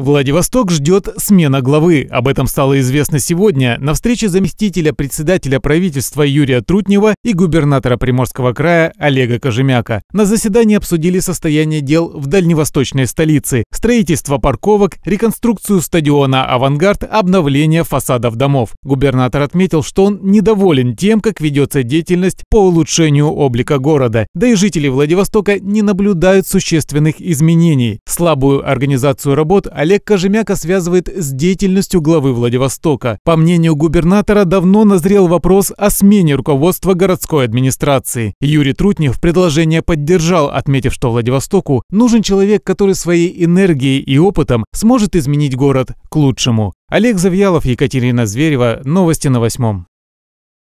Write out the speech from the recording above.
Владивосток ждет смена главы. Об этом стало известно сегодня на встрече заместителя председателя правительства Юрия Трутнева и губернатора Приморского края Олега Кожемяка. На заседании обсудили состояние дел в дальневосточной столице, строительство парковок, реконструкцию стадиона «Авангард», обновление фасадов домов. Губернатор отметил, что он недоволен тем, как ведется деятельность по улучшению облика города. Да и жители Владивостока не наблюдают существенных изменений. Слабую организацию работ Олег Олег Кожемяка связывает с деятельностью главы Владивостока. По мнению губернатора, давно назрел вопрос о смене руководства городской администрации. Юрий Трутнев предложение поддержал, отметив, что Владивостоку нужен человек, который своей энергией и опытом сможет изменить город к лучшему. Олег Завьялов, Екатерина Зверева. Новости на восьмом.